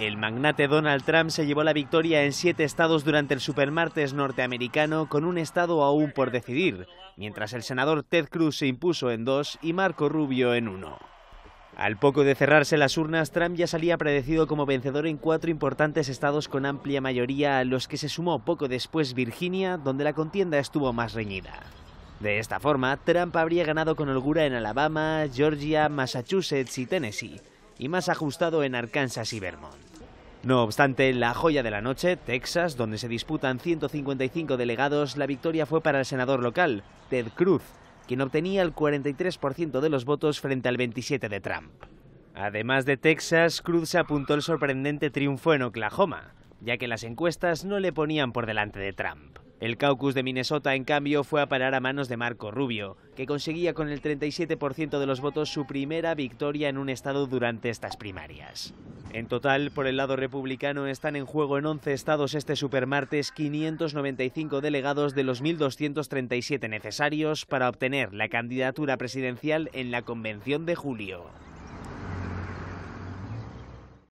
El magnate Donald Trump se llevó la victoria en siete estados durante el supermartes norteamericano con un estado aún por decidir, mientras el senador Ted Cruz se impuso en dos y Marco Rubio en uno. Al poco de cerrarse las urnas, Trump ya salía predecido como vencedor en cuatro importantes estados con amplia mayoría, a los que se sumó poco después Virginia, donde la contienda estuvo más reñida. De esta forma, Trump habría ganado con holgura en Alabama, Georgia, Massachusetts y Tennessee, y más ajustado en Arkansas y Vermont. No obstante, la joya de la noche, Texas, donde se disputan 155 delegados, la victoria fue para el senador local, Ted Cruz, quien obtenía el 43% de los votos frente al 27% de Trump. Además de Texas, Cruz se apuntó el sorprendente triunfo en Oklahoma, ya que las encuestas no le ponían por delante de Trump. El caucus de Minnesota, en cambio, fue a parar a manos de Marco Rubio, que conseguía con el 37% de los votos su primera victoria en un estado durante estas primarias. En total, por el lado republicano, están en juego en 11 estados este supermartes 595 delegados de los 1.237 necesarios para obtener la candidatura presidencial en la convención de julio.